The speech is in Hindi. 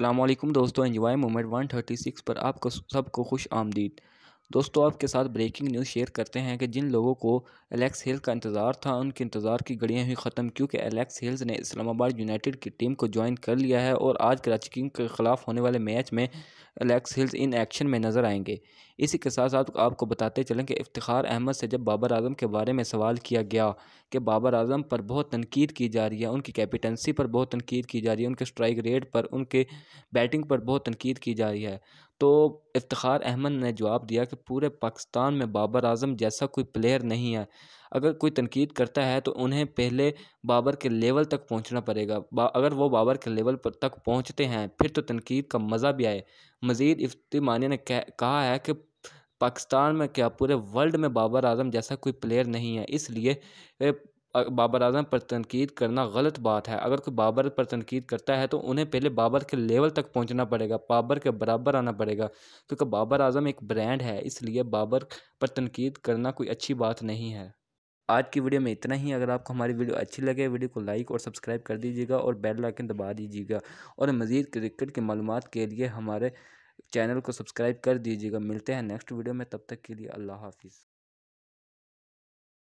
अल्लाम दोस्तों एंजॉय मोमेंट 136 पर आपको सबको खुश आमदीद दोस्तों आपके साथ ब्रेकिंग न्यूज़ शेयर करते हैं कि जिन लोगों को एलेक्स हिल्स का इंतज़ार था उनके इंतज़ार की घड़ियाँ हुई ख़त्म क्योंकि एलेक्स हिल्स ने इस्लामाबाद यूनाइटेड की टीम को ज्वाइन कर लिया है और आज कराची किंग के खिलाफ होने वाले मैच में एलेक्स हिल्स इन एक्शन में नज़र आएंगे इसी के साथ साथ आपको बताते चलें कि इफ्तार अहमद से जब बाबर आजम के बारे में सवाल किया गया कि बाबर आजम पर बहुत तनकीद की जा रही है उनकी कैपिटेंसी पर बहुत तनकीद की जा रही है उनके स्ट्राइक रेट पर उनके बैटिंग पर बहुत तनकीद की जा रही है तो इफ्तार अहमद ने जवाब दिया कि पूरे पाकिस्तान में बाबर आजम जैसा कोई प्लेयर नहीं है अगर कोई तनकीद करता है तो उन्हें पहले बाबर के लेवल तक पहुंचना पड़ेगा अगर वो बाबर के लेवल पर तक पहुंचते हैं फिर तो तनकीद का मज़ा भी आए मज़ीद इफ्ती मानिया ने कह, कहा है कि पाकिस्तान में क्या पूरे वर्ल्ड में बाबर आजम जैसा कोई प्लेयर नहीं है इसलिए बाबर आजम पर तनकीद करना गलत बात है अगर कोई बाबर पर तनकीद करता है तो उन्हें पहले बाबर के लेवल तक पहुंचना पड़ेगा बाबर के बराबर आना पड़ेगा क्योंकि बाबर आजम एक ब्रांड है इसलिए बाबर पर तनकीद करना कोई अच्छी बात नहीं है आज की वीडियो में इतना ही अगर आपको हमारी वीडियो अच्छी लगे वीडियो को लाइक और सब्सक्राइब कर दीजिएगा और बेल आइकन दबा दीजिएगा और मज़ीद क्रिकेट की मालूम के लिए हमारे चैनल को सब्सक्राइब कर दीजिएगा मिलते हैं नेक्स्ट वीडियो में तब तक के लिए अल्लाह हाफिज़